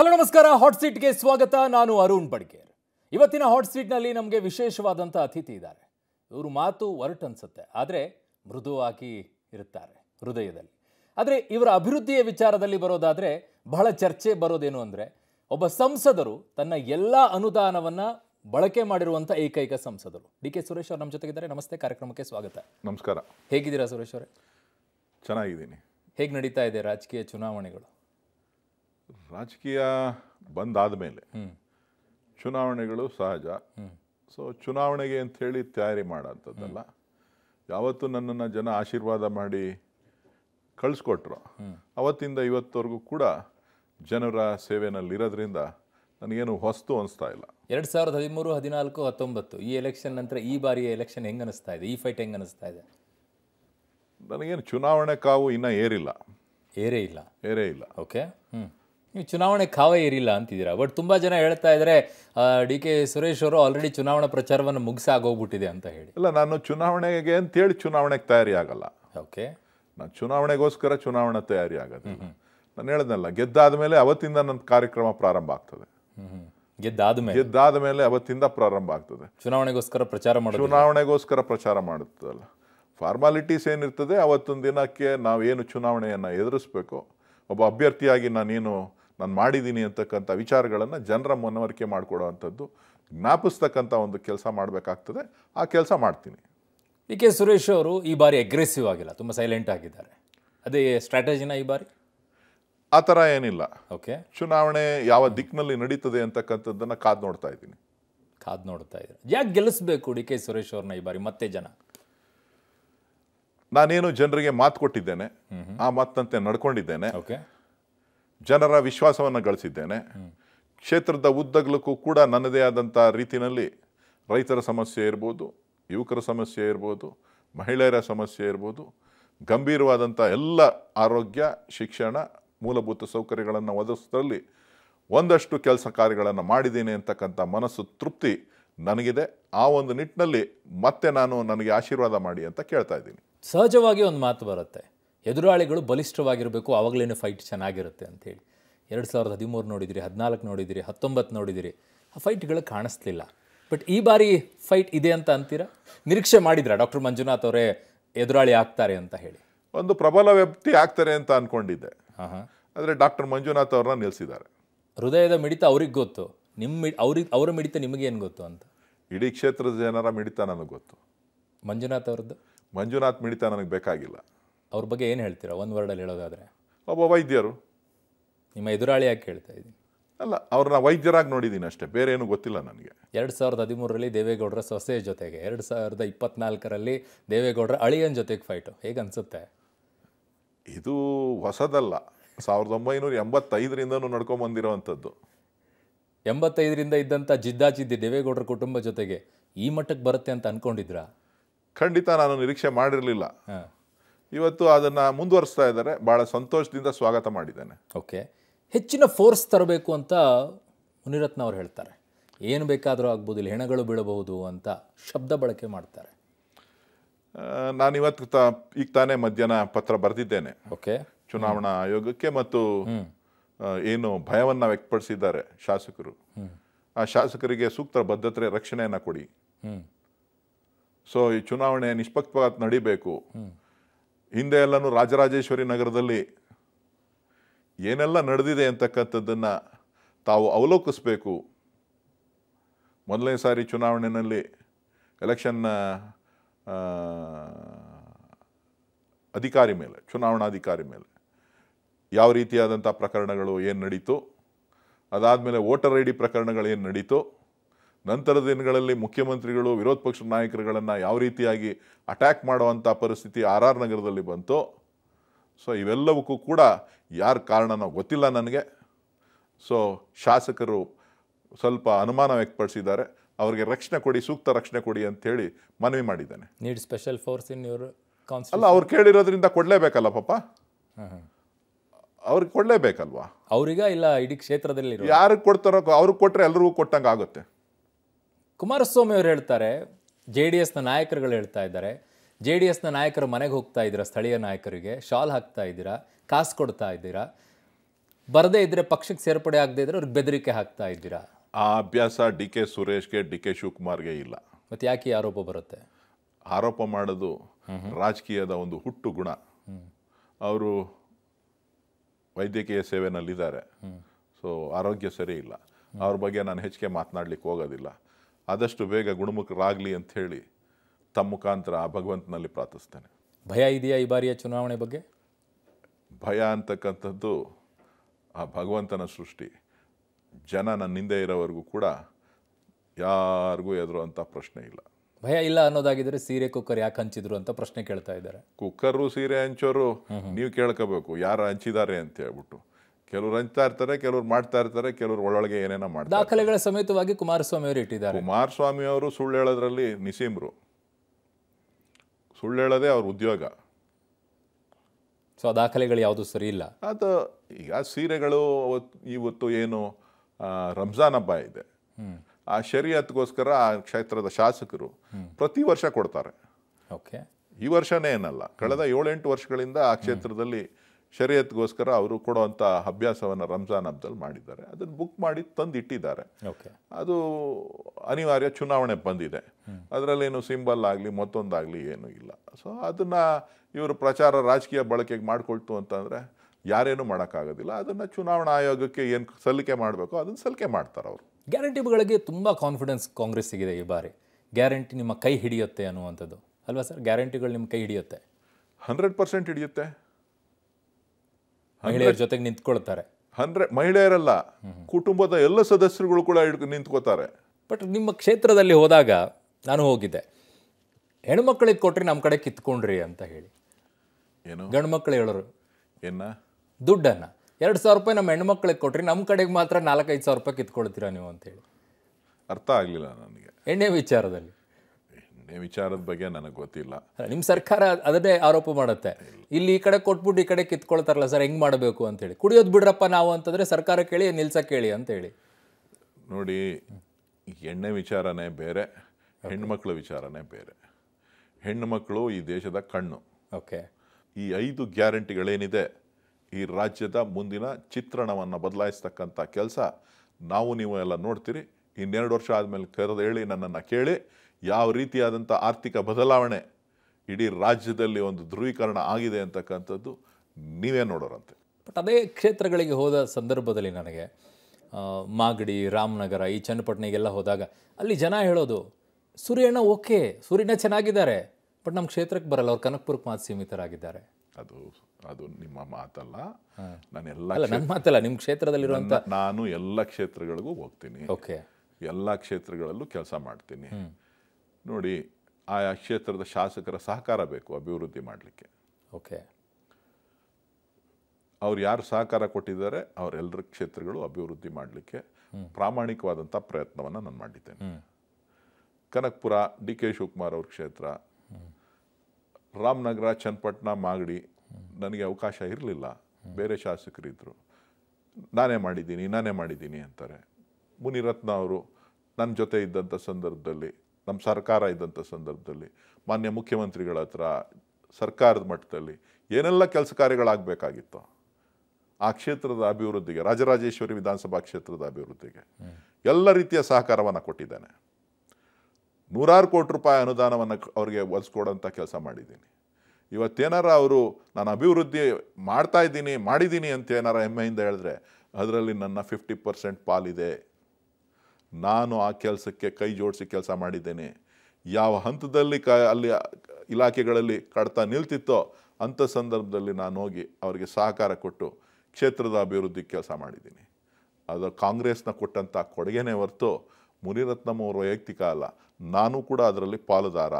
hello ನಮಸ್ಕಾರ hot ಸೀಟ್ಗೆ ಸ್ವಾಗತ ನಾನು ಅರುಣ್ ಬಡ್ಗೇರ್ ಇವತ್ತಿನ ಹಾಟ್ ಸೀಟ್ನಲ್ಲಿ ನಮಗೆ ವಿಶೇಷವಾದಂಥ ಅತಿಥಿ ಇದ್ದಾರೆ ಇವರು ಮಾತು ಒರಟು ಅನಿಸುತ್ತೆ ಆದರೆ ಮೃದುವಾಗಿ ಇರುತ್ತಾರೆ ಹೃದಯದಲ್ಲಿ ಆದರೆ ಇವರ ಅಭಿವೃದ್ಧಿಯ ವಿಚಾರದಲ್ಲಿ ಬರೋದಾದರೆ ಬಹಳ ಚರ್ಚೆ ಬರೋದೇನು ಅಂದರೆ ಒಬ್ಬ ಸಂಸದರು ತನ್ನ ಎಲ್ಲ ಅನುದಾನವನ್ನು ಬಳಕೆ ಮಾಡಿರುವಂಥ ಏಕೈಕ ಸಂಸದರು ಡಿ ಕೆ ಸುರೇಶ್ ಅವರು ನಮ್ಮ ಜೊತೆಗಿದ್ದಾರೆ ನಮಸ್ತೆ ಕಾರ್ಯಕ್ರಮಕ್ಕೆ ಸ್ವಾಗತ ನಮಸ್ಕಾರ ಹೇಗಿದ್ದೀರಾ ಸುರೇಶ್ ಅವರೇ ಚೆನ್ನಾಗಿದ್ದೀನಿ ಹೇಗೆ ನಡೀತಾ ಇದೆ ರಾಜಕೀಯ ಚುನಾವಣೆಗಳು ರಾಜಕೀಯ ಬಂದಾದ ಮೇಲೆ ಚುನಾವಣೆಗಳು ಸಹಜ ಸೊ ಚುನಾವಣೆಗೆ ಅಂಥೇಳಿ ತಯಾರಿ ಮಾಡೋಂಥದ್ದಲ್ಲ ಯಾವತ್ತು ನನ್ನನ್ನು ಜನ ಆಶೀರ್ವಾದ ಮಾಡಿ ಕಳಿಸ್ಕೊಟ್ರು ಅವತ್ತಿಂದ ಇವತ್ತವರೆಗೂ ಕೂಡ ಜನರ ಸೇವೆನಲ್ಲಿರೋದ್ರಿಂದ ನನಗೇನು ಹೊಸ್ತು ಅನಿಸ್ತಾ ಇಲ್ಲ ಎರಡು ಸಾವಿರದ ಹದಿಮೂರು ಹದಿನಾಲ್ಕು ಹತ್ತೊಂಬತ್ತು ಈ ಎಲೆಕ್ಷನ್ ನಂತರ ಈ ಬಾರಿಯ ಎಲೆಕ್ಷನ್ ಹೆಂಗೆ ಅನಿಸ್ತಾ ಇದೆ ಈ ಫೈಟ್ ಹೆಂಗೆ ಅನಿಸ್ತಾ ಇದೆ ನನಗೇನು ಚುನಾವಣೆ ಕಾವು ಇನ್ನೂ ಏರಿಲ್ಲ ಏರೇ ಇಲ್ಲ ಏರೇ ಇಲ್ಲ ಓಕೆ ಹ್ಞೂ ನೀವು ಚುನಾವಣೆ ಕಾವೇ ಇರಿಲ್ಲ ಅಂತಿದ್ದೀರಾ ಬಟ್ ತುಂಬ ಜನ ಹೇಳ್ತಾ ಇದ್ದಾರೆ ಡಿ ಕೆ ಸುರೇಶ್ ಅವರು ಆಲ್ರೆಡಿ ಚುನಾವಣಾ ಪ್ರಚಾರವನ್ನು ಮುಗಿಸಾಗೋಗ್ಬಿಟ್ಟಿದೆ ಅಂತ ಹೇಳಿ ಇಲ್ಲ ನಾನು ಚುನಾವಣೆಗೆ ಅಂತೇಳಿ ಚುನಾವಣೆಗೆ ತಯಾರಿ ಆಗಲ್ಲ ಓಕೆ ನಾನು ಚುನಾವಣೆಗೋಸ್ಕರ ಚುನಾವಣೆ ತಯಾರಿ ಆಗೋದು ನಾನು ಹೇಳ್ದಲ್ಲ ಗೆದ್ದಾದ ಮೇಲೆ ಅವತ್ತಿಂದ ನನ್ನ ಕಾರ್ಯಕ್ರಮ ಪ್ರಾರಂಭ ಆಗ್ತದೆ ಗೆದ್ದಾದ ಮೇಲೆ ಗೆದ್ದಾದ ಮೇಲೆ ಅವತ್ತಿಂದ ಪ್ರಾರಂಭ ಆಗ್ತದೆ ಚುನಾವಣೆಗೋಸ್ಕರ ಪ್ರಚಾರ ಮಾಡೋದು ಚುನಾವಣೆಗೋಸ್ಕರ ಪ್ರಚಾರ ಮಾಡುತ್ತಲ್ಲ ಫಾರ್ಮಾಲಿಟೀಸ್ ಏನಿರ್ತದೆ ಅವತ್ತೊಂದು ದಿನಕ್ಕೆ ಏನು ಚುನಾವಣೆಯನ್ನು ಎದುರಿಸ್ಬೇಕು ಒಬ್ಬ ಅಭ್ಯರ್ಥಿಯಾಗಿ ನಾನೇನು ನಾನು ಮಾಡಿದ್ದೀನಿ ಅಂತಕ್ಕಂಥ ವಿಚಾರಗಳನ್ನು ಜನರ ಮನವರಿಕೆ ಮಾಡಿಕೊಡುವಂಥದ್ದು ಜ್ಞಾಪಿಸ್ತಕ್ಕಂಥ ಒಂದು ಕೆಲಸ ಮಾಡಬೇಕಾಗ್ತದೆ ಆ ಕೆಲಸ ಮಾಡ್ತೀನಿ ಡಿ ಕೆ ಸುರೇಶ್ ಅವರು ಈ ಬಾರಿ ಅಗ್ರೆಸಿವ್ ಆಗಿಲ್ಲ ತುಂಬ ಸೈಲೆಂಟ್ ಆಗಿದ್ದಾರೆ ಅದೇ ಸ್ಟ್ರಾಟಜಿನ ಈ ಬಾರಿ ಆ ಥರ ಏನಿಲ್ಲ ಓಕೆ ಚುನಾವಣೆ ಯಾವ ದಿಕ್ಕಿನಲ್ಲಿ ನಡೀತದೆ ಅಂತಕ್ಕಂಥದ್ದನ್ನು ಕಾದು ನೋಡ್ತಾ ಇದ್ದೀನಿ ಕಾದು ನೋಡ್ತಾ ಇದ್ದಾರೆ ಯಾಕೆ ಗೆಲ್ಲಿಸ್ಬೇಕು ಡಿ ಕೆ ಸುರೇಶ್ ಅವ್ರನ್ನ ಈ ಬಾರಿ ಮತ್ತೆ ಜನ ನಾನೇನು ಜನರಿಗೆ ಮಾತು ಕೊಟ್ಟಿದ್ದೇನೆ ಆ ಮಾತಂತೆ ನಡ್ಕೊಂಡಿದ್ದೇನೆ ಓಕೆ ಜನರ ವಿಶ್ವಾಸವನ್ನು ಗಳಿಸಿದ್ದೇನೆ ಕ್ಷೇತ್ರದ ಉದ್ದಗಲಕ್ಕೂ ಕೂಡ ನನ್ನದೇ ಆದಂಥ ರೀತಿಯಲ್ಲಿ ರೈತರ ಸಮಸ್ಯೆ ಇರ್ಬೋದು ಯುವಕರ ಸಮಸ್ಯೆ ಇರ್ಬೋದು ಮಹಿಳೆಯರ ಸಮಸ್ಯೆ ಇರ್ಬೋದು ಗಂಭೀರವಾದಂಥ ಎಲ್ಲ ಆರೋಗ್ಯ ಶಿಕ್ಷಣ ಮೂಲಭೂತ ಸೌಕರ್ಯಗಳನ್ನು ಒದಗಿಸೋದ್ರಲ್ಲಿ ಒಂದಷ್ಟು ಕೆಲಸ ಕಾರ್ಯಗಳನ್ನು ಮಾಡಿದ್ದೀನಿ ಅಂತಕ್ಕಂಥ ಮನಸ್ಸು ತೃಪ್ತಿ ನನಗಿದೆ ಆ ಒಂದು ನಿಟ್ಟಿನಲ್ಲಿ ಮತ್ತೆ ನಾನು ನನಗೆ ಆಶೀರ್ವಾದ ಮಾಡಿ ಅಂತ ಕೇಳ್ತಾ ಇದ್ದೀನಿ ಸಹಜವಾಗಿ ಒಂದು ಮಾತು ಬರುತ್ತೆ ಎದುರಾಳಿಗಳು ಬಲಿಷ್ಠವಾಗಿರಬೇಕು ಆವಾಗಲೇ ಫೈಟ್ ಚೆನ್ನಾಗಿರುತ್ತೆ ಅಂಥೇಳಿ ಎರಡು ಸಾವಿರದ ಹದಿಮೂರು ನೋಡಿದಿರಿ ಹದಿನಾಲ್ಕು ನೋಡಿದಿರಿ ಹತ್ತೊಂಬತ್ತು ನೋಡಿದಿರಿ ಆ ಫೈಟ್ಗಳು ಕಾಣಿಸ್ಲಿಲ್ಲ ಬಟ್ ಈ ಬಾರಿ ಫೈಟ್ ಇದೆ ಅಂತ ಅಂತೀರಾ ನಿರೀಕ್ಷೆ ಮಾಡಿದ್ರ ಡಾಕ್ಟರ್ ಮಂಜುನಾಥ್ ಅವರೇ ಎದುರಾಳಿ ಆಗ್ತಾರೆ ಅಂತ ಹೇಳಿ ಒಂದು ಪ್ರಬಲ ವ್ಯಕ್ತಿ ಆಗ್ತಾರೆ ಅಂತ ಅಂದ್ಕೊಂಡಿದ್ದೆ ಆದರೆ ಡಾಕ್ಟರ್ ಮಂಜುನಾಥ್ ಅವ್ರನ್ನ ನಿಲ್ಲಿಸಿದ್ದಾರೆ ಹೃದಯದ ಮಿಡಿತ ಅವ್ರಿಗೆ ಗೊತ್ತು ನಿಮ್ಮ ಅವ್ರಿಗೆ ಅವರ ಮಿಡಿತ ನಿಮಗೇನು ಗೊತ್ತು ಅಂತ ಇಡೀ ಕ್ಷೇತ್ರದ ಜನರ ಮಿಡಿತ ನನಗೆ ಗೊತ್ತು ಮಂಜುನಾಥ್ ಅವ್ರದ್ದು ಮಂಜುನಾಥ್ ಮಿಡಿತ ನನಗೆ ಬೇಕಾಗಿಲ್ಲ ಅವ್ರ ಬಗ್ಗೆ ಏನು ಹೇಳ್ತೀರಾ ಒಂದು ವರ್ಡಲ್ಲಿ ಹೇಳೋದಾದರೆ ಒಬ್ಬ ವೈದ್ಯರು ನಿಮ್ಮ ಎದುರಾಳಿಯಾಗಿ ಕೇಳ್ತಾ ಇದ್ದೀನಿ ಅಲ್ಲ ಅವ್ರನ್ನ ವೈದ್ಯರಾಗಿ ನೋಡಿದ್ದೀನಿ ಅಷ್ಟೇ ಬೇರೆ ಏನು ಗೊತ್ತಿಲ್ಲ ನನಗೆ ಎರಡು ಸಾವಿರದ ಹದಿಮೂರರಲ್ಲಿ ದೇವೇಗೌಡರ ಸೊಸೆ ಜೊತೆಗೆ ಎರಡು ಸಾವಿರದ ಇಪ್ಪತ್ನಾಲ್ಕರಲ್ಲಿ ದೇವೇಗೌಡರ ಅಳಿಯನ ಜೊತೆಗೆ ಫೈಟು ಹೇಗೆ ಅನಿಸುತ್ತೆ ಇದು ಹೊಸದಲ್ಲ ಸಾವಿರದ ಒಂಬೈನೂರ ಎಂಬತ್ತೈದರಿಂದನೂ ನಡ್ಕೊಂಡ್ಬಂದಿರೋವಂಥದ್ದು ಎಂಬತ್ತೈದರಿಂದ ಇದ್ದಂಥ ಜಿದ್ದಾಜಿದ್ದಿ ದೇವೇಗೌಡರ ಕುಟುಂಬ ಜೊತೆಗೆ ಈ ಮಟ್ಟಕ್ಕೆ ಬರುತ್ತೆ ಅಂತ ಅಂದ್ಕೊಂಡಿದ್ರಾ ಖಂಡಿತ ನಾನು ನಿರೀಕ್ಷೆ ಮಾಡಿರಲಿಲ್ಲ ಹಾಂ ಇವತ್ತು ಅದನ್ನು ಮುಂದುವರಿಸ್ತಾ ಇದ್ದಾರೆ ಭಾಳ ಸಂತೋಷದಿಂದ ಸ್ವಾಗತ ಮಾಡಿದ್ದೇನೆ ಓಕೆ ಹೆಚ್ಚಿನ ಫೋರ್ಸ್ ತರಬೇಕು ಅಂತ ಮುನಿರತ್ನ ಅವರು ಹೇಳ್ತಾರೆ ಏನು ಬೇಕಾದರೂ ಆಗ್ಬೋದು ಇಲ್ಲಿ ಹೆಣಗಳು ಬೀಳಬಹುದು ಅಂತ ಶಬ್ದ ಬಳಕೆ ಮಾಡ್ತಾರೆ ನಾನು ಇವತ್ತು ತ ಈಗ ತಾನೇ ಮಧ್ಯಾಹ್ನ ಪತ್ರ ಬರೆದಿದ್ದೇನೆ ಓಕೆ ಚುನಾವಣಾ ಆಯೋಗಕ್ಕೆ ಮತ್ತು ಏನು ಭಯವನ್ನು ವ್ಯಕ್ತಪಡಿಸಿದ್ದಾರೆ ಶಾಸಕರು ಆ ಶಾಸಕರಿಗೆ ಸೂಕ್ತ ಬದ್ಧತೆ ರಕ್ಷಣೆಯನ್ನು ಕೊಡಿ ಸೊ ಈ ಚುನಾವಣೆ ನಿಷ್ಪಕ್ಷಪಾತ ನಡಿಬೇಕು ಹಿಂದೆ ಎಲ್ಲನೂ ರಾಜರಾಜೇಶ್ವರಿ ನಗರದಲ್ಲಿ ಏನೆಲ್ಲ ನಡೆದಿದೆ ಅಂತಕ್ಕಂಥದ್ದನ್ನು ತಾವು ಅವಲೋಕಿಸಬೇಕು ಮೊದಲನೇ ಸಾರಿ ಚುನಾವಣೆಯಲ್ಲಿ ಎಲೆಕ್ಷನ್ನ ಅಧಿಕಾರಿ ಮೇಲೆ ಚುನಾವಣಾಧಿಕಾರಿ ಮೇಲೆ ಯಾವ ರೀತಿಯಾದಂಥ ಪ್ರಕರಣಗಳು ಏನು ನಡೀತು ಅದಾದಮೇಲೆ ವೋಟರ್ ಐ ಡಿ ಪ್ರಕರಣಗಳು ಏನು ನಡೀತು ನಂತರದ ದಿನಗಳಲ್ಲಿ ಮುಖ್ಯಮಂತ್ರಿಗಳು ವಿರೋಧ ಪಕ್ಷದ ನಾಯಕರುಗಳನ್ನು ಯಾವ ರೀತಿಯಾಗಿ ಅಟ್ಯಾಕ್ ಮಾಡುವಂಥ ಪರಿಸ್ಥಿತಿ ಆರ್ ಆರ್ ನಗರದಲ್ಲಿ ಬಂತು ಸೊ ಇವೆಲ್ಲವಕ್ಕೂ ಕೂಡ ಯಾರ ಕಾರಣನೋ ಗೊತ್ತಿಲ್ಲ ನನಗೆ ಸೊ ಶಾಸಕರು ಸ್ವಲ್ಪ ಅನುಮಾನ ವ್ಯಕ್ತಪಡಿಸಿದ್ದಾರೆ ಅವರಿಗೆ ರಕ್ಷಣೆ ಕೊಡಿ ಸೂಕ್ತ ರಕ್ಷಣೆ ಕೊಡಿ ಅಂತೇಳಿ ಮನವಿ ಮಾಡಿದ್ದಾನೆ ನೀಡ್ ಸ್ಪೆಷಲ್ ಫೋರ್ಸ್ ಇನ್ ಇವರು ಅಲ್ಲ ಅವ್ರು ಕೇಳಿರೋದ್ರಿಂದ ಕೊಡಲೇಬೇಕಲ್ಲ ಪಾಪ ಅವ್ರಿಗೆ ಕೊಡಲೇಬೇಕಲ್ವಾ ಅವರಿಗ ಇಲ್ಲ ಇಡೀ ಕ್ಷೇತ್ರದಲ್ಲಿ ಯಾರಿಗೆ ಕೊಡ್ತಾರೋ ಅವ್ರಿಗೆ ಕೊಟ್ಟರೆ ಎಲ್ಲರಿಗೂ ಕೊಟ್ಟಂಗೆ ಆಗುತ್ತೆ ಕುಮಾರಸ್ವಾಮಿ ಅವರು ಹೇಳ್ತಾರೆ ಜೆ ಡಿ ಎಸ್ನ ನಾಯಕರುಗಳು ಹೇಳ್ತಾ ಇದ್ದಾರೆ ಜೆ ಡಿ ಎಸ್ನ ನಾಯಕರು ಮನೆಗೆ ಹೋಗ್ತಾ ಇದ್ದೀರಾ ಸ್ಥಳೀಯ ನಾಯಕರಿಗೆ ಶಾಲ್ ಹಾಕ್ತಾ ಇದ್ದೀರಾ ಕಾಸು ಕೊಡ್ತಾ ಇದ್ದೀರಾ ಬರದೇ ಇದ್ದರೆ ಪಕ್ಷಕ್ಕೆ ಸೇರ್ಪಡೆ ಆಗದೇ ಇದ್ದರೆ ಅವ್ರಿಗೆ ಬೆದರಿಕೆ ಹಾಕ್ತಾ ಇದ್ದೀರಾ ಆ ಅಭ್ಯಾಸ ಡಿ ಕೆ ಸುರೇಶ್ಗೆ ಡಿ ಕೆ ಶಿವಕುಮಾರ್ಗೆ ಇಲ್ಲ ಮತ್ತು ಯಾಕೆ ಆರೋಪ ಬರುತ್ತೆ ಆರೋಪ ಮಾಡೋದು ರಾಜಕೀಯದ ಒಂದು ಹುಟ್ಟು ಗುಣ ಅವರು ವೈದ್ಯಕೀಯ ಸೇವೆನಲ್ಲಿದ್ದಾರೆ ಸೊ ಆರೋಗ್ಯ ಸರಿ ಇಲ್ಲ ಅವ್ರ ಬಗ್ಗೆ ನಾನು ಹೆಚ್ಚಿಗೆ ಮಾತನಾಡ್ಲಿಕ್ಕೆ ಹೋಗೋದಿಲ್ಲ ಆದಷ್ಟು ಬೇಗ ಗುಣಮುಖರಾಗಲಿ ಹೇಳಿ ತಮ್ಮ ಮುಖಾಂತರ ಆ ಭಗವಂತನಲ್ಲಿ ಪ್ರಾರ್ಥಿಸ್ತೇನೆ ಭಯ ಇದೆಯಾ ಈ ಬಾರಿಯ ಚುನಾವಣೆ ಬಗ್ಗೆ ಭಯ ಅಂತಕ್ಕಂಥದ್ದು ಆ ಭಗವಂತನ ಸೃಷ್ಟಿ ಜನ ಹಿಂದೆ ಇರೋವರೆಗೂ ಕೂಡ ಯಾರಿಗೂ ಎದುರು ಅಂತ ಪ್ರಶ್ನೆ ಇಲ್ಲ ಭಯ ಇಲ್ಲ ಅನ್ನೋದಾಗಿದ್ದರೆ ಸೀರೆ ಕುಕ್ಕರ್ ಯಾಕೆ ಹಂಚಿದ್ರು ಅಂತ ಪ್ರಶ್ನೆ ಕೇಳ್ತಾ ಇದ್ದಾರೆ ಕುಕ್ಕರು ಸೀರೆ ಹಂಚೋರು ನೀವು ಕೇಳ್ಕೋಬೇಕು ಯಾರು ಹಂಚಿದ್ದಾರೆ ಅಂತ ಹೇಳ್ಬಿಟ್ಟು ಕೆಲವರು ಅಂತಾ ಇರ್ತಾರೆ ಕೆಲವರು ಮಾಡ್ತಾ ಇರ್ತಾರೆ ಕೆಲವರು ಒಳೊಳಗೆ ಏನೇನೋ ಮಾಡ್ತಾರೆ ದಾಖಲೆಗಳ ಸಮೇತವಾಗಿ ಕುಮಾರಸ್ವಾಮಿ ಅವರು ಇಟ್ಟಿದ್ದಾರೆ ಕುಮಾರಸ್ವಾಮಿ ಅವರು ಸುಳ್ಳು ಹೇಳೋದ್ರಲ್ಲಿ ನಿಸೀಮ್ರು ಸುಳ್ಳು ಅವ್ರ ಉದ್ಯೋಗ ಸೊ ದಾಖಲೆಗಳು ಯಾವುದು ಸರಿ ಇಲ್ಲ ಅದು ಈಗ ಸೀರೆಗಳು ಇವತ್ತು ಏನು ರಂಜಾನ್ ಹಬ್ಬ ಇದೆ ಆ ಗೋಸ್ಕರ ಆ ಕ್ಷೇತ್ರದ ಶಾಸಕರು ಪ್ರತಿ ವರ್ಷ ಕೊಡ್ತಾರೆ ಓಕೆ ಈ ವರ್ಷನೇ ಏನಲ್ಲ ಕಳೆದ ಏಳೆಂಟು ವರ್ಷಗಳಿಂದ ಆ ಕ್ಷೇತ್ರದಲ್ಲಿ ಶರೀಯತ್ಗೋಸ್ಕರ ಅವರು ಕೊಡುವಂಥ ಅಭ್ಯಾಸವನ್ನು ರಂಜಾನ್ ಅಬ್ದಲ್ ಮಾಡಿದ್ದಾರೆ ಅದನ್ನು ಬುಕ್ ಮಾಡಿ ತಂದು ಇಟ್ಟಿದ್ದಾರೆ ಅದು ಅನಿವಾರ್ಯ ಚುನಾವಣೆ ಬಂದಿದೆ ಅದರಲ್ಲೇನು ಸಿಂಬಲ್ ಆಗಲಿ ಮತ್ತೊಂದಾಗಲಿ ಏನೂ ಇಲ್ಲ ಸೊ ಅದನ್ನು ಇವರು ಪ್ರಚಾರ ರಾಜಕೀಯ ಬಳಕೆಗೆ ಮಾಡಿಕೊಳ್ತು ಅಂತಂದರೆ ಯಾರೇನು ಮಾಡೋಕ್ಕಾಗೋದಿಲ್ಲ ಅದನ್ನು ಚುನಾವಣಾ ಆಯೋಗಕ್ಕೆ ಏನು ಸಲ್ಲಿಕೆ ಮಾಡಬೇಕು ಅದನ್ನು ಸಲ್ಲಿಕೆ ಮಾಡ್ತಾರೆ ಅವರು ಗ್ಯಾರಂಟಿಗಳಿಗೆ ತುಂಬ ಕಾನ್ಫಿಡೆನ್ಸ್ ಕಾಂಗ್ರೆಸ್ಸಿಗಿದೆ ಈ ಬಾರಿ ಗ್ಯಾರಂಟಿ ನಿಮ್ಮ ಕೈ ಹಿಡಿಯುತ್ತೆ ಅನ್ನುವಂಥದ್ದು ಅಲ್ವಾ ಸರ್ ಗ್ಯಾರಂಟಿಗಳು ನಿಮ್ಮ ಕೈ ಹಿಡಿಯುತ್ತೆ ಹಂಡ್ರೆಡ್ ಪರ್ಸೆಂಟ್ ಹಿಡಿಯುತ್ತೆ ಮಹಿಳೆಯರ ಜೊತೆಗೆ ನಿಂತ್ಕೊಳ್ತಾರೆ ಅಂದ್ರೆ ಮಹಿಳೆಯರಲ್ಲ ಕುಟುಂಬದ ಎಲ್ಲ ಸದಸ್ಯರುಗಳು ಕೂಡ ಹಿಡ್ಕೊಂಡು ನಿಂತ್ಕೋತಾರೆ ಬಟ್ ನಿಮ್ಮ ಕ್ಷೇತ್ರದಲ್ಲಿ ಹೋದಾಗ ನಾನು ಹೋಗಿದ್ದೆ ಹೆಣ್ಮಕ್ಳಿಗೆ ಕೊಟ್ರಿ ನಮ್ಮ ಕಡೆ ಕಿತ್ಕೊಂಡ್ರಿ ಅಂತ ಹೇಳಿ ಏನು ಮಕ್ಕಳು ಹೇಳೋರು ಏನ ದುಡ್ಡನ್ನು ಎರಡು ಸಾವಿರ ರೂಪಾಯಿ ನಮ್ಮ ಹೆಣ್ಮಕ್ಳಿಗೆ ಕೊಟ್ರಿ ನಮ್ಮ ಕಡೆಗೆ ಮಾತ್ರ ನಾಲ್ಕೈದು ಸಾವಿರ ರೂಪಾಯಿ ಕಿತ್ಕೊಳ್ತೀರಾ ನೀವು ಅಂತ ಹೇಳಿ ಅರ್ಥ ಆಗಲಿಲ್ಲ ನನಗೆ ಎಣ್ಣೆ ವಿಚಾರದಲ್ಲಿ ವಿಚಾರದ ಬಗ್ಗೆ ನನಗೆ ಗೊತ್ತಿಲ್ಲ ನಿಮ್ಮ ಸರ್ಕಾರ ಅದನ್ನೇ ಆರೋಪ ಮಾಡುತ್ತೆ ಇಲ್ಲಿ ಈ ಕಡೆ ಕೊಟ್ಬಿಟ್ಟು ಈ ಕಡೆ ಕಿತ್ಕೊಳ್ತಾರಲ್ಲ ಸರ್ ಹೆಂಗೆ ಮಾಡಬೇಕು ಅಂತೇಳಿ ಕುಡಿಯೋದು ಬಿಡ್ರಪ್ಪ ನಾವು ಅಂತಂದರೆ ಸರ್ಕಾರ ಕೇಳಿ ನಿಲ್ಸಕ್ಕೆ ಹೇಳಿ ಅಂತೇಳಿ ನೋಡಿ ಎಣ್ಣೆ ವಿಚಾರನೇ ಬೇರೆ ಹೆಣ್ಮಕ್ಳ ವಿಚಾರನೇ ಬೇರೆ ಹೆಣ್ಮಕ್ಳು ಈ ದೇಶದ ಕಣ್ಣು ಓಕೆ ಈ ಐದು ಗ್ಯಾರಂಟಿಗಳೇನಿದೆ ಈ ರಾಜ್ಯದ ಮುಂದಿನ ಚಿತ್ರಣವನ್ನು ಬದಲಾಯಿಸ್ತಕ್ಕಂಥ ಕೆಲಸ ನಾವು ನೀವು ಎಲ್ಲ ನೋಡ್ತೀರಿ ಇನ್ನೆರಡು ವರ್ಷ ಆದಮೇಲೆ ಕರೆದು ಹೇಳಿ ನನ್ನನ್ನು ಕೇಳಿ ಯಾವ ರೀತಿಯಾದಂಥ ಆರ್ಥಿಕ ಬದಲಾವಣೆ ಇಡೀ ರಾಜ್ಯದಲ್ಲಿ ಒಂದು ಧ್ರುವೀಕರಣ ಆಗಿದೆ ಅಂತಕ್ಕಂಥದ್ದು ನೀವೇ ನೋಡೋರಂತೆ ಬಟ್ ಅದೇ ಕ್ಷೇತ್ರಗಳಿಗೆ ಹೋದ ಸಂದರ್ಭದಲ್ಲಿ ನನಗೆ ಮಾಗಡಿ ರಾಮನಗರ ಈ ಚನ್ನಪಟ್ಟಣಿಗೆಲ್ಲ ಹೋದಾಗ ಅಲ್ಲಿ ಜನ ಹೇಳೋದು ಸೂರ್ಯಣ್ಣ ಓಕೆ ಸೂರ್ಯಣ್ಣ ಚೆನ್ನಾಗಿದ್ದಾರೆ ಬಟ್ ನಮ್ಮ ಕ್ಷೇತ್ರಕ್ಕೆ ಬರಲ್ಲ ಅವ್ರು ಕನಕಪುರಕ್ಕೆ ಮಾತು ಸೀಮಿತರಾಗಿದ್ದಾರೆ ಅದು ಅದು ನಿಮ್ಮ ಮಾತಲ್ಲ ನಾನೆಲ್ಲ ನನ್ನ ಮಾತಲ್ಲ ನಿಮ್ಮ ಕ್ಷೇತ್ರದಲ್ಲಿರುವಂಥ ನಾನು ಎಲ್ಲ ಕ್ಷೇತ್ರಗಳಿಗೂ ಹೋಗ್ತೀನಿ ಓಕೆ ಎಲ್ಲ ಕ್ಷೇತ್ರಗಳಲ್ಲೂ ಕೆಲಸ ಮಾಡ್ತೀನಿ ನೋಡಿ ಆಯಾ ಕ್ಷೇತ್ರದ ಶಾಸಕರ ಸಹಕಾರ ಬೇಕು ಅಭಿವೃದ್ಧಿ ಮಾಡಲಿಕ್ಕೆ ಓಕೆ ಅವ್ರು ಯಾರು ಸಹಕಾರ ಕೊಟ್ಟಿದ್ದಾರೆ ಅವರೆಲ್ಲರ ಕ್ಷೇತ್ರಗಳು ಅಭಿವೃದ್ಧಿ ಮಾಡಲಿಕ್ಕೆ ಪ್ರಾಮಾಣಿಕವಾದಂಥ ಪ್ರಯತ್ನವನ್ನು ನಾನು ಮಾಡಿದ್ದೇನೆ ಕನಕ್ಪುರ ಡಿ ಕೆ ಶಿವಕುಮಾರ್ ಅವ್ರ ಕ್ಷೇತ್ರ ರಾಮನಗರ ಚನ್ನಪಟ್ಟಣ ಮಾಗಡಿ ನನಗೆ ಅವಕಾಶ ಇರಲಿಲ್ಲ ಬೇರೆ ಶಾಸಕರಿದ್ದರು ನಾನೇ ಮಾಡಿದ್ದೀನಿ ನಾನೇ ಮಾಡಿದ್ದೀನಿ ಅಂತಾರೆ ಮುನಿರತ್ನ ಅವರು ನನ್ನ ಜೊತೆ ಇದ್ದಂಥ ಸಂದರ್ಭದಲ್ಲಿ ನಮ್ಮ ಸರ್ಕಾರ ಇದ್ದಂಥ ಸಂದರ್ಭದಲ್ಲಿ ಮಾನ್ಯ ಮುಖ್ಯಮಂತ್ರಿಗಳ ಹತ್ರ ಸರ್ಕಾರದ ಮಟ್ಟದಲ್ಲಿ ಏನೆಲ್ಲ ಕೆಲಸ ಕಾರ್ಯಗಳಾಗಬೇಕಾಗಿತ್ತು ಆ ಕ್ಷೇತ್ರದ ಅಭಿವೃದ್ಧಿಗೆ ರಾಜರಾಜೇಶ್ವರಿ ವಿಧಾನಸಭಾ ಕ್ಷೇತ್ರದ ಅಭಿವೃದ್ಧಿಗೆ ಎಲ್ಲ ರೀತಿಯ ಸಹಕಾರವನ್ನು ಕೊಟ್ಟಿದ್ದೇನೆ ನೂರಾರು ಕೋಟಿ ರೂಪಾಯಿ ಅನುದಾನವನ್ನು ಅವರಿಗೆ ಒಲಿಸ್ಕೊಡೋಂಥ ಕೆಲಸ ಮಾಡಿದ್ದೀನಿ ಇವತ್ತೇನಾರ ಅವರು ನಾನು ಅಭಿವೃದ್ಧಿ ಮಾಡ್ತಾ ಇದ್ದೀನಿ ಮಾಡಿದ್ದೀನಿ ಅಂತ ಏನಾರ ಹೆಮ್ಮೆಯಿಂದ ಹೇಳಿದ್ರೆ ಅದರಲ್ಲಿ ನನ್ನ ಫಿಫ್ಟಿ ಪರ್ಸೆಂಟ್ ಪಾಲಿದೆ ನಾನು ಆ ಕೆಲಸಕ್ಕೆ ಕೈ ಜೋಡಿಸಿ ಕೆಲಸ ಮಾಡಿದ್ದೇನೆ ಯಾವ ಹಂತದಲ್ಲಿ ಕ ಅಲ್ಲಿ ಇಲಾಖೆಗಳಲ್ಲಿ ಕಡ್ತಾ ನಿಲ್ತಿತ್ತೋ ಅಂಥ ಸಂದರ್ಭದಲ್ಲಿ ನಾನು ಹೋಗಿ ಅವರಿಗೆ ಸಹಕಾರ ಕೊಟ್ಟು ಕ್ಷೇತ್ರದ ಅಭಿವೃದ್ಧಿ ಕೆಲಸ ಮಾಡಿದ್ದೀನಿ ಅದು ಕಾಂಗ್ರೆಸ್ನ ಕೊಟ್ಟಂಥ ಕೊಡುಗೆನೇ ಹೊರತು ಮುನಿರತ್ನಂ ಅವರು ವೈಯಕ್ತಿಕ ಅಲ್ಲ ನಾನು ಕೂಡ ಅದರಲ್ಲಿ ಪಾಲುದಾರ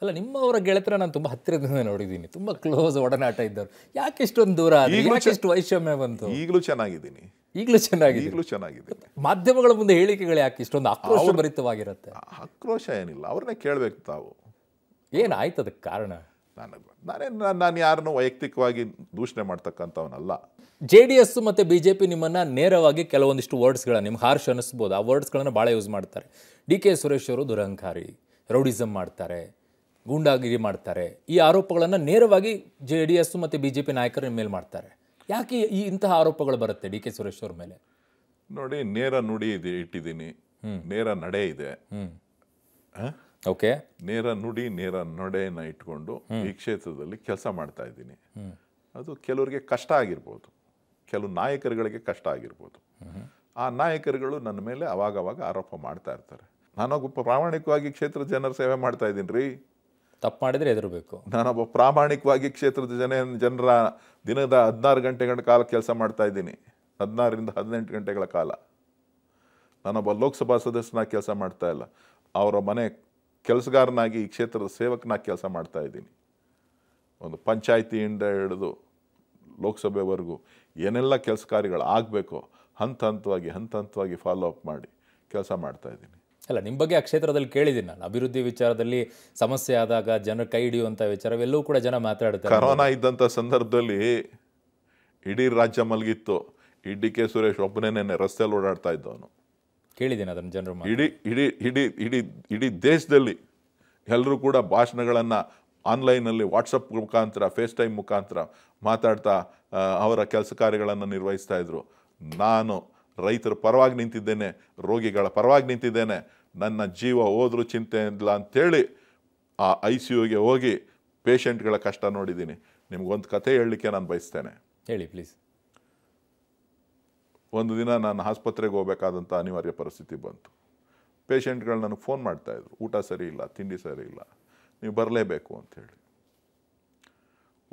ಅಲ್ಲ ನಿಮ್ಮವರ ಗೆಳೆತರ ನಾನು ತುಂಬ ಹತ್ತಿರದಿಂದ ನೋಡಿದ್ದೀನಿ ತುಂಬ ಕ್ಲೋಸ್ ಒಡನಾಟ ಇದ್ದರು ಯಾಕೆ ಇಷ್ಟೊಂದು ದೂರ ಈಗಲೂ ವೈಷಮ್ಯ ಬಂತು ಈಗಲೂ ಚೆನ್ನಾಗಿದ್ದೀನಿ ಈಗಲೂ ಚೆನ್ನಾಗಿದೆ ಈಗಲೂ ಚೆನ್ನಾಗಿದೆ ಮಾಧ್ಯಮಗಳ ಮುಂದೆ ಹೇಳಿಕೆಗಳು ಯಾಕೆ ಇಷ್ಟೊಂದು ಆಕ್ರೋಶ ಭರಿತವಾಗಿರುತ್ತೆ ಆಕ್ರೋಶ ಏನಿಲ್ಲ ಅವ್ರನ್ನೇ ಕೇಳಬೇಕು ತಾವು ಏನಾಯ್ತು ಅದಕ್ಕೆ ಕಾರಣ ನಾನು ನಾನು ಯಾರನ್ನು ವೈಯಕ್ತಿಕವಾಗಿ ದೂಷಣೆ ಮಾಡ್ತಕ್ಕಂಥವನಲ್ಲ ಜೆ ಡಿ ಎಸ್ ಮತ್ತು ಬಿ ಜೆ ಪಿ ನಿಮ್ಮನ್ನು ನೇರವಾಗಿ ಕೆಲವೊಂದಿಷ್ಟು ವರ್ಡ್ಸ್ಗಳನ್ನ ನಿಮ್ಗೆ ಹಾರ್ಶ್ ಅನ್ನಿಸ್ಬೋದು ಆ ವರ್ಡ್ಸ್ಗಳನ್ನು ಭಾಳ ಯೂಸ್ ಮಾಡ್ತಾರೆ ಡಿ ಕೆ ಸುರೇಶ್ ಅವರು ದುರಹಂಕಾರಿ ರೌಡಿಸಮ್ ಮಾಡ್ತಾರೆ ಗೂಂಡಾಗಿರಿ ಮಾಡ್ತಾರೆ ಈ ಆರೋಪಗಳನ್ನು ನೇರವಾಗಿ ಜೆ ಡಿ ಎಸ್ ಮತ್ತು ಬಿ ಜೆ ಪಿ ನಾಯಕರ ಮೇಲೆ ಮಾಡ್ತಾರೆ ಯಾಕೆ ಈ ಇಂತಹ ಆರೋಪಗಳು ಬರುತ್ತೆ ಡಿ ಕೆ ಸುರೇಶ್ ಅವ್ರ ಮೇಲೆ ನೋಡಿ ನೇರ ನುಡಿ ಇದೆ ಇಟ್ಟಿದ್ದೀನಿ ನೇರ ನಡೆ ಇದೆ ಓಕೆ ನೇರ ನುಡಿ ನೇರ ನಡೆಯನ್ನ ಇಟ್ಕೊಂಡು ಈ ಕ್ಷೇತ್ರದಲ್ಲಿ ಕೆಲಸ ಮಾಡ್ತಾ ಇದ್ದೀನಿ ಅದು ಕೆಲವರಿಗೆ ಕಷ್ಟ ಆಗಿರ್ಬೋದು ಕೆಲವು ನಾಯಕರುಗಳಿಗೆ ಕಷ್ಟ ಆಗಿರ್ಬೋದು ಆ ನಾಯಕರುಗಳು ನನ್ನ ಮೇಲೆ ಅವಾಗವಾಗ ಆರೋಪ ಮಾಡ್ತಾ ಇರ್ತಾರೆ ನಾನೊಬ್ಬ ಪ್ರಾಮಾಣಿಕವಾಗಿ ಕ್ಷೇತ್ರ ಜನರ ಸೇವೆ ಮಾಡ್ತಾ ಇದ್ದೀನಿ ರೀ ತಪ್ಪು ಮಾಡಿದರೆ ಎದುರಬೇಕು ನಾನೊಬ್ಬ ಪ್ರಾಮಾಣಿಕವಾಗಿ ಕ್ಷೇತ್ರದ ಜನ ಜನರ ದಿನದ ಹದಿನಾರು ಗಂಟೆಗಳ ಕಾಲ ಕೆಲಸ ಮಾಡ್ತಾ ಇದ್ದೀನಿ ಹದಿನಾರರಿಂದ ಹದಿನೆಂಟು ಗಂಟೆಗಳ ಕಾಲ ನಾನೊಬ್ಬ ಲೋಕಸಭಾ ಸದಸ್ಯನಾಗಿ ಕೆಲಸ ಮಾಡ್ತಾ ಇಲ್ಲ ಅವರ ಮನೆ ಕೆಲಸಗಾರನಾಗಿ ಈ ಕ್ಷೇತ್ರದ ಸೇವಕನಾಗಿ ಕೆಲಸ ಮಾಡ್ತಾ ಇದ್ದೀನಿ ಒಂದು ಪಂಚಾಯಿತಿಯಿಂದ ಹಿಡಿದು ಲೋಕಸಭೆವರೆಗೂ ಏನೆಲ್ಲ ಕೆಲಸ ಕಾರ್ಯಗಳು ಆಗಬೇಕೋ ಹಂತ ಹಂತವಾಗಿ ಹಂತ ಹಂತವಾಗಿ ಫಾಲೋ ಅಪ್ ಮಾಡಿ ಕೆಲಸ ಮಾಡ್ತಾಯಿದ್ದೀನಿ ಅಲ್ಲ ನಿಮ್ಮ ಬಗ್ಗೆ ಆ ಕ್ಷೇತ್ರದಲ್ಲಿ ಕೇಳಿದ್ದೀನಿ ನಾನು ಅಭಿವೃದ್ಧಿ ವಿಚಾರದಲ್ಲಿ ಸಮಸ್ಯೆ ಆದಾಗ ಜನ ಕೈ ಹಿಡಿಯುವಂಥ ವಿಚಾರವೆಲ್ಲವೂ ಕೂಡ ಜನ ಮಾತಾಡ್ತಾರೆ ಕರೋನಾ ಇದ್ದಂಥ ಸಂದರ್ಭದಲ್ಲಿ ಇಡೀ ರಾಜ್ಯ ಮಲಗಿತ್ತು ಇಡಿ ಕೆ ಸುರೇಶ್ ಒಬ್ಬನೇ ರಸ್ತೆಯಲ್ಲಿ ಓಡಾಡ್ತಾ ಇದ್ದವನು ಕೇಳಿದ್ದೀನಿ ಅದನ್ನು ಜನರು ಇಡೀ ಇಡೀ ಇಡೀ ಇಡೀ ಇಡೀ ದೇಶದಲ್ಲಿ ಎಲ್ಲರೂ ಕೂಡ ಭಾಷಣಗಳನ್ನು ಆನ್ಲೈನಲ್ಲಿ ವಾಟ್ಸಪ್ ಮುಖಾಂತರ ಫೇಸ್ ಟೈಮ್ ಮುಖಾಂತರ ಮಾತಾಡ್ತಾ ಅವರ ಕೆಲಸ ಕಾರ್ಯಗಳನ್ನು ನಿರ್ವಹಿಸ್ತಾ ಇದ್ದರು ನಾನು ರೈತರು ಪರವಾಗಿ ನಿಂತಿದ್ದೇನೆ ರೋಗಿಗಳ ಪರವಾಗಿ ನಿಂತಿದ್ದೇನೆ ನನ್ನ ಜೀವ ಹೋದರೂ ಚಿಂತೆ ಇಲ್ಲ ಅಂಥೇಳಿ ಆ ಐ ಸಿ ಯುಗೆ ಹೋಗಿ ಪೇಷಂಟ್ಗಳ ಕಷ್ಟ ನೋಡಿದ್ದೀನಿ ನಿಮಗೊಂದು ಕತೆ ಹೇಳಲಿಕ್ಕೆ ನಾನು ಬಯಸ್ತೇನೆ ಹೇಳಿ ಪ್ಲೀಸ್ ಒಂದು ದಿನ ನಾನು ಆಸ್ಪತ್ರೆಗೆ ಹೋಗಬೇಕಾದಂಥ ಅನಿವಾರ್ಯ ಪರಿಸ್ಥಿತಿ ಬಂತು ಪೇಷಂಟ್ಗಳು ನನಗೆ ಫೋನ್ ಮಾಡ್ತಾಯಿದ್ರು ಊಟ ಸರಿ ಇಲ್ಲ ತಿಂಡಿ ಸರಿ ಇಲ್ಲ ನೀವು ಬರಲೇಬೇಕು ಅಂಥೇಳಿ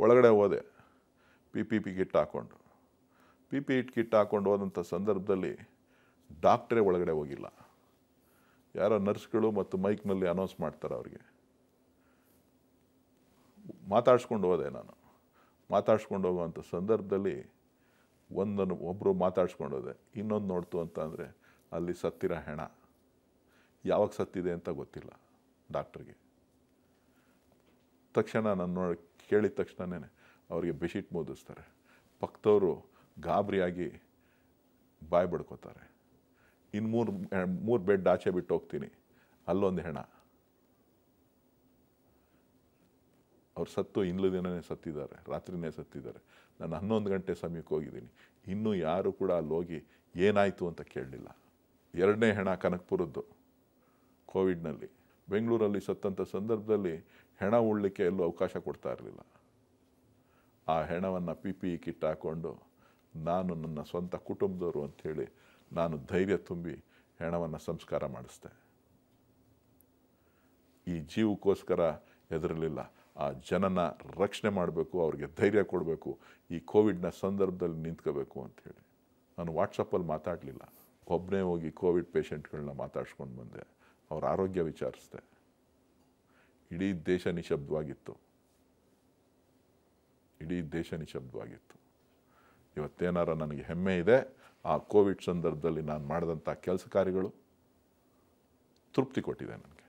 ಒಳಗಡೆ ಹೋದೆ ಪಿ ಪಿ ಪಿ ಗಿಟ್ ಹಾಕ್ಕೊಂಡು ಪಿ ಪಿ ಇಟ್ ಕಿಟ್ ಹಾಕ್ಕೊಂಡು ಹೋದಂಥ ಸಂದರ್ಭದಲ್ಲಿ ಡಾಕ್ಟ್ರೇ ಒಳಗಡೆ ಹೋಗಿಲ್ಲ ಯಾರೋ ನರ್ಸ್ಗಳು ಮತ್ತು ಮೈಕ್ನಲ್ಲಿ ಅನೌನ್ಸ್ ಮಾಡ್ತಾರೆ ಅವ್ರಿಗೆ ಮಾತಾಡ್ಸ್ಕೊಂಡು ಹೋದೆ ನಾನು ಮಾತಾಡ್ಸ್ಕೊಂಡು ಹೋಗುವಂಥ ಸಂದರ್ಭದಲ್ಲಿ ಒಂದನ್ನು ಒಬ್ಬರು ಮಾತಾಡ್ಸ್ಕೊಂಡು ಹೋದೆ ಇನ್ನೊಂದು ನೋಡ್ತು ಅಂತ ಅಂದರೆ ಅಲ್ಲಿ ಸತ್ತಿರೋ ಹೆಣ ಯಾವಾಗ ಸತ್ತಿದೆ ಅಂತ ಗೊತ್ತಿಲ್ಲ ಡಾಕ್ಟ್ರಿಗೆ ತಕ್ಷಣ ನಾನು ನೋಡಿ ಕೇಳಿದ ತಕ್ಷಣವೇ ಅವರಿಗೆ ಬೆಡ್ಶೀಟ್ ಮುದಿಸ್ತಾರೆ ಪಕ್ಕದವರು ಗಾಬರಿಯಾಗಿ ಬಾಯ್ ಬಡ್ಕೋತಾರೆ ಇನ್ನು ಮೂರು ಮೂರು ಬೆಡ್ ಆಚೆ ಬಿಟ್ಟು ಹೋಗ್ತೀನಿ ಅಲ್ಲೊಂದು ಹೆಣ ಅವ್ರು ಸತ್ತು ಇನ್ನು ದಿನನೇ ಸತ್ತಿದ್ದಾರೆ ರಾತ್ರಿನೇ ಸತ್ತಿದ್ದಾರೆ ನಾನು ಹನ್ನೊಂದು ಗಂಟೆ ಸಮಯಕ್ಕೆ ಹೋಗಿದ್ದೀನಿ ಇನ್ನೂ ಯಾರೂ ಕೂಡ ಅಲ್ಲಿ ಹೋಗಿ ಏನಾಯಿತು ಅಂತ ಕೇಳಲಿಲ್ಲ ಎರಡನೇ ಹೆಣ ಕನಕ್ಪುರದ್ದು ಕೋವಿಡ್ನಲ್ಲಿ ಬೆಂಗಳೂರಲ್ಲಿ ಸತ್ತಂಥ ಸಂದರ್ಭದಲ್ಲಿ ಹೆಣ ಉಳ್ಳಿಕ್ಕೆ ಎಲ್ಲೂ ಅವಕಾಶ ಕೊಡ್ತಾ ಇರಲಿಲ್ಲ ಆ ಹೆಣವನ್ನು ಪಿ ಪಿ ಕಿಟ್ ಹಾಕ್ಕೊಂಡು ನಾನು ನನ್ನ ಸ್ವಂತ ಕುಟುಂಬದವರು ಅಂಥೇಳಿ ನಾನು ಧೈರ್ಯ ತುಂಬಿ ಹೆಣವನ್ನು ಸಂಸ್ಕಾರ ಮಾಡಿಸ್ದೆ ಈ ಜೀವಕ್ಕೋಸ್ಕರ ಹೆದರಲಿಲ್ಲ ಆ ಜನನ ರಕ್ಷಣೆ ಮಾಡಬೇಕು ಅವ್ರಿಗೆ ಧೈರ್ಯ ಕೊಡಬೇಕು ಈ ಕೋವಿಡ್ನ ಸಂದರ್ಭದಲ್ಲಿ ನಿಂತ್ಕೋಬೇಕು ಅಂಥೇಳಿ ನಾನು ವಾಟ್ಸಪ್ಪಲ್ಲಿ ಮಾತಾಡಲಿಲ್ಲ ಒಬ್ಬನೇ ಹೋಗಿ ಕೋವಿಡ್ ಪೇಷೆಂಟ್ಗಳನ್ನ ಮಾತಾಡ್ಸ್ಕೊಂಡು ಬಂದೆ ಅವ್ರ ಆರೋಗ್ಯ ವಿಚಾರಿಸಿದೆ ಇಡೀ ದೇಶ ನಿಶಬ್ದವಾಗಿತ್ತು ಇಡೀ ದೇಶ ನಿಶಬ್ದವಾಗಿತ್ತು ಇವತ್ತೇನಾರ ನನಗೆ ಹೆಮ್ಮೆ ಇದೆ ಆ ಕೋವಿಡ್ ಸಂದರ್ಭದಲ್ಲಿ ನಾನು ಮಾಡಿದಂಥ ಕೆಲಸ ಕಾರ್ಯಗಳು ತೃಪ್ತಿ ಕೊಟ್ಟಿದೆ ನನಗೆ